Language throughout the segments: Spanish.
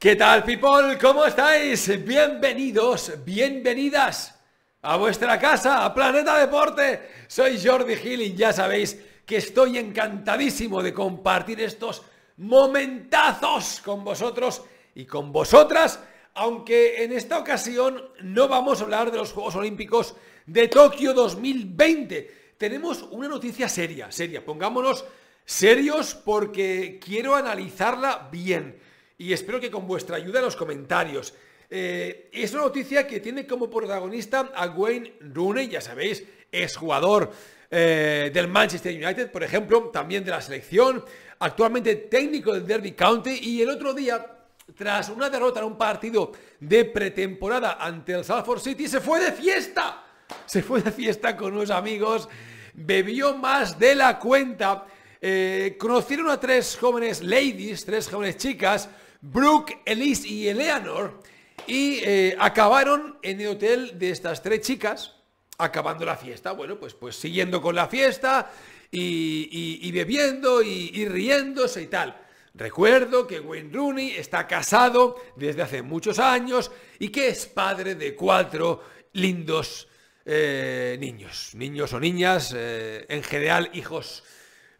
¿Qué tal, people? ¿Cómo estáis? Bienvenidos, bienvenidas a vuestra casa, a Planeta Deporte. Soy Jordi Gil y ya sabéis que estoy encantadísimo de compartir estos momentazos con vosotros y con vosotras, aunque en esta ocasión no vamos a hablar de los Juegos Olímpicos de Tokio 2020. Tenemos una noticia seria, seria. Pongámonos serios porque quiero analizarla bien y espero que con vuestra ayuda en los comentarios. Eh, es una noticia que tiene como protagonista a Wayne Rooney, ya sabéis, es jugador eh, del Manchester United, por ejemplo, también de la selección, actualmente técnico del Derby County y el otro día, tras una derrota en un partido de pretemporada ante el Salford City, se fue de fiesta. Se fue de fiesta con unos amigos, bebió más de la cuenta, eh, conocieron a tres jóvenes ladies, tres jóvenes chicas, Brooke, Elise y Eleanor, y eh, acabaron en el hotel de estas tres chicas, acabando la fiesta, bueno, pues, pues siguiendo con la fiesta y, bebiendo y, riéndose y tal. Recuerdo que Wayne Rooney está casado desde hace muchos años y que es padre de cuatro lindos eh, niños, niños o niñas, eh, en general hijos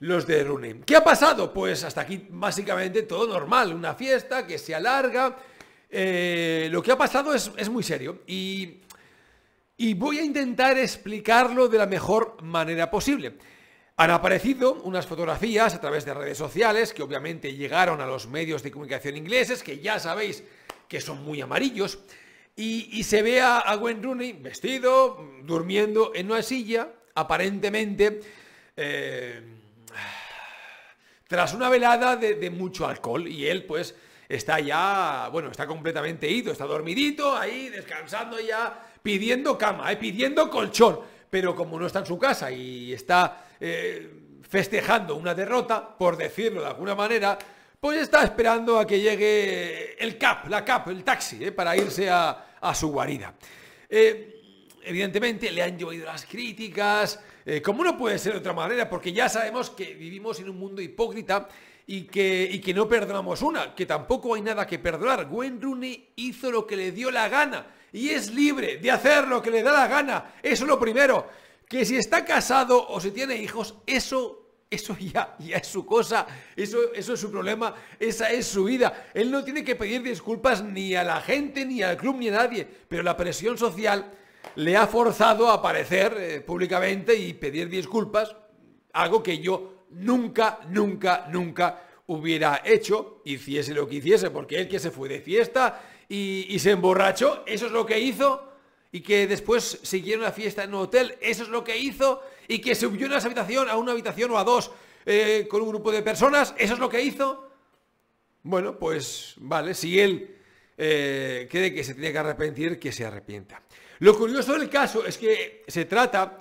los de Rooney. ¿Qué ha pasado? Pues hasta aquí básicamente todo normal, una fiesta que se alarga. Eh, lo que ha pasado es, muy serio y, y, voy a intentar explicarlo de la mejor manera posible. Han aparecido unas fotografías a través de redes sociales que obviamente llegaron a los medios de comunicación ingleses, que ya sabéis que son muy amarillos, y, se ve a, Gwen Rooney vestido, durmiendo en una silla, aparentemente... Eh, tras una velada de, mucho alcohol y él pues está ya, bueno, está completamente ido, está dormidito ahí, descansando ya, pidiendo cama, eh, pidiendo colchón. Pero como no está en su casa y está eh, festejando una derrota, por decirlo de alguna manera, pues está esperando a que llegue el CAP, la CAP, el taxi, eh, para irse a, a su guarida. evidentemente le han llovido las críticas, eh, como no puede ser de otra manera, porque ya sabemos que vivimos en un mundo hipócrita y que, no perdonamos una, que tampoco hay nada que perdonar. Gwen Rooney hizo lo que le dio la gana y es libre de hacer lo que le da la gana. Eso es lo primero. Que si está casado o si tiene hijos, eso ya, es su cosa, eso, eso es su problema, esa es su vida. Él no tiene que pedir disculpas ni a la gente, ni al club, ni a nadie. Pero la presión social le ha forzado a aparecer eh, públicamente y pedir disculpas, algo que yo nunca, nunca, nunca hubiera hecho, hiciese lo que hiciese, porque él que se fue de fiesta y, se emborrachó, eso es lo que hizo, y que después siguieron la fiesta en un hotel, eso es lo que hizo, y que subió una habitación, a una habitación o a dos, eh, con un grupo de personas, eso es lo que hizo. Bueno, pues vale, si él eh, cree que se tiene que arrepentir, que se arrepienta. Lo curioso del caso es que se trata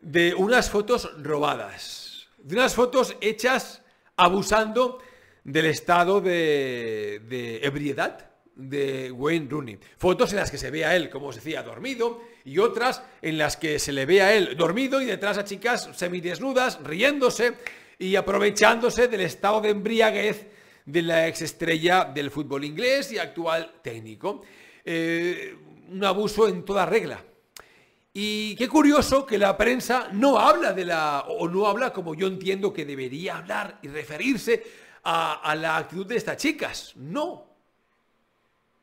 de unas fotos robadas, de unas fotos hechas abusando del estado de, de ebriedad de Wayne Rooney. Fotos en las que se ve a él, como os decía, dormido y otras en las que se le ve a él dormido y detrás a chicas semidesnudas, riéndose y aprovechándose del estado de embriaguez de la estrella del fútbol inglés y actual técnico. Eh, un abuso en toda regla. Y qué curioso que la prensa no habla de la, o no habla como yo entiendo que debería hablar y referirse a, la actitud de estas chicas. No.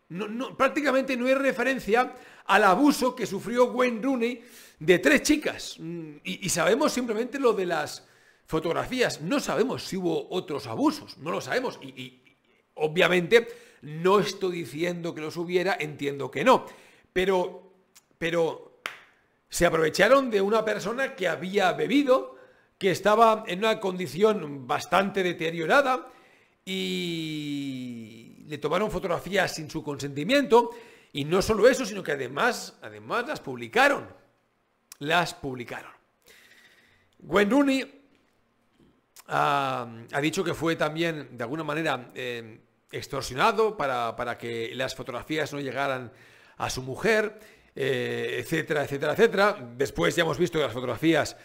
no, prácticamente no hay referencia al abuso que sufrió Gwen Rooney de tres chicas. Mm, y sabemos simplemente lo de las fotografías. No sabemos si hubo otros abusos, no lo sabemos. Y, obviamente no estoy diciendo que los hubiera, entiendo que no. Pero, pero se aprovecharon de una persona que había bebido, que estaba en una condición bastante deteriorada y le tomaron fotografías sin su consentimiento. Y no solo eso, sino que además, además las publicaron. Las publicaron. Gwen Rooney Ah, ha, dicho que fue también, de alguna manera, eh, extorsionado para, que las fotografías no llegaran a su mujer, eh, etcétera, etcétera, etcétera. Después ya hemos visto que las fotografías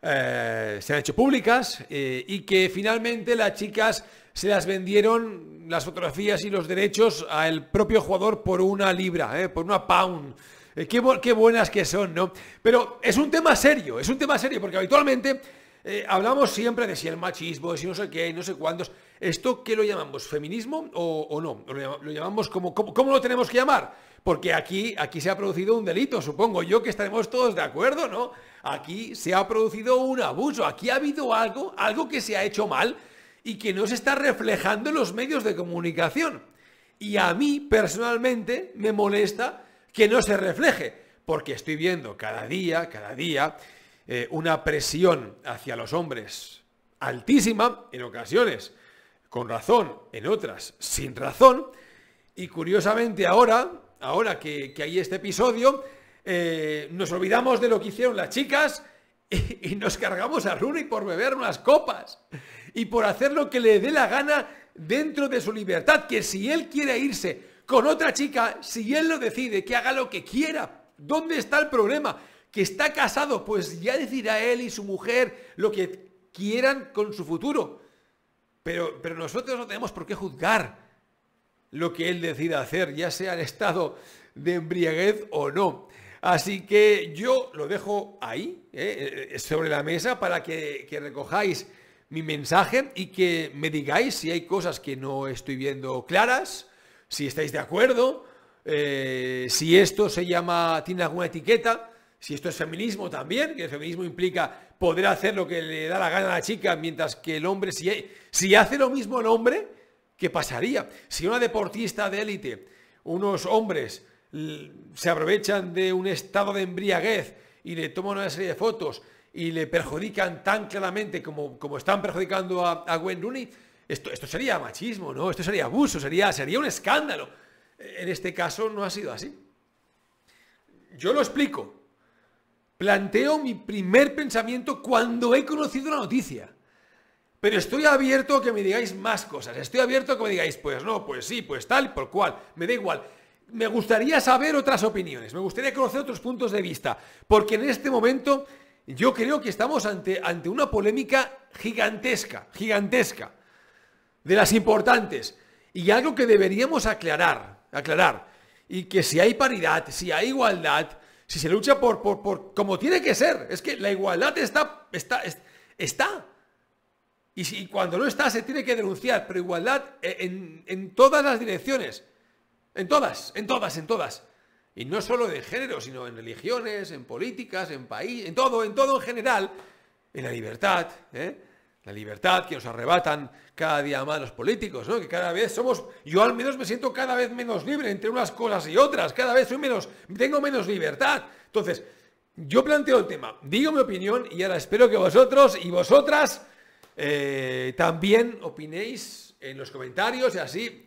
eh, se han hecho públicas y que finalmente las chicas se las vendieron las fotografías y los derechos al propio jugador por una libra, por una pound. Qué, qué buenas que son, ¿no? Pero es un tema serio, es un tema serio, porque habitualmente eh, hablamos siempre de si el machismo, si no sé qué, no sé cuántos. ¿Esto qué lo llamamos? ¿Feminismo o, no? ¿Lo, llamamos como, como, ¿Cómo lo tenemos que llamar? Porque aquí, aquí se ha producido un delito, supongo yo que estaremos todos de acuerdo, ¿no? Aquí se ha producido un abuso, aquí ha habido algo, algo que se ha hecho mal y que no se está reflejando en los medios de comunicación. Y a mí, personalmente, me molesta que no se refleje, porque estoy viendo cada día, cada día, eh, una presión hacia los hombres altísima en ocasiones, con razón, en otras sin razón, y curiosamente ahora, ahora que, hay este episodio, eh, nos olvidamos de lo que hicieron las chicas y, nos cargamos a y por beber unas copas y por hacer lo que le dé la gana dentro de su libertad, que si él quiere irse con otra chica, si él lo decide, que haga lo que quiera. ¿Dónde está el problema? que está casado, pues ya decirá él y su mujer lo que quieran con su futuro. Pero, nosotros no tenemos por qué juzgar lo que él decida hacer, ya sea en estado de embriaguez o no. Así que yo lo dejo ahí, eh, eh, sobre la mesa, para que, recojáis mi mensaje y que me digáis si hay cosas que no estoy viendo claras, si estáis de acuerdo, eh, si esto se llama, tiene alguna etiqueta, si esto es feminismo también, que el feminismo implica poder hacer lo que le da la gana a la chica, mientras que el hombre, si, si hace lo mismo el hombre, ¿qué pasaría? Si una deportista de élite, unos hombres, se aprovechan de un estado de embriaguez y le toman una serie de fotos y le perjudican tan claramente como, están perjudicando a, a Gwen Rooney, esto, esto sería machismo, ¿no? Esto sería abuso, sería, sería un escándalo. E, en este caso no ha sido así. Yo lo explico, planteo mi primer pensamiento cuando he conocido la noticia. Pero estoy abierto a que me digáis más cosas. Estoy abierto a que me digáis, pues no, pues sí, pues tal, por cual. Me da igual. Me gustaría saber otras opiniones. Me gustaría conocer otros puntos de vista. Porque en este momento yo creo que estamos ante, ante una polémica gigantesca, gigantesca. De las importantes. Y algo que deberíamos aclarar, aclarar. Y que si hay paridad, si hay igualdad, si se lucha por, como tiene que ser, es que la igualdad está, está, está. Y si cuando no está se tiene que denunciar, pero igualdad e, en, en todas las direcciones, en todas, en todas, en todas. Y no solo de género, sino en religiones, en políticas, en país, en todo, en todo en general, en la libertad, ¿eh? la libertad que nos arrebatan cada día más los políticos, ¿no? Que cada vez somos, yo al menos me siento cada vez menos libre entre unas cosas y otras, cada vez soy menos, tengo menos libertad. Entonces, yo planteo el tema, digo mi opinión y ahora espero que vosotros y vosotras eh, también opinéis en los comentarios y así,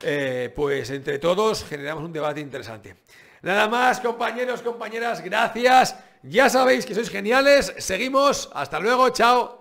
eh, pues entre todos generamos un debate interesante. Nada más, compañeros, compañeras, gracias. Ya sabéis que sois geniales. Seguimos. Hasta luego. Chao.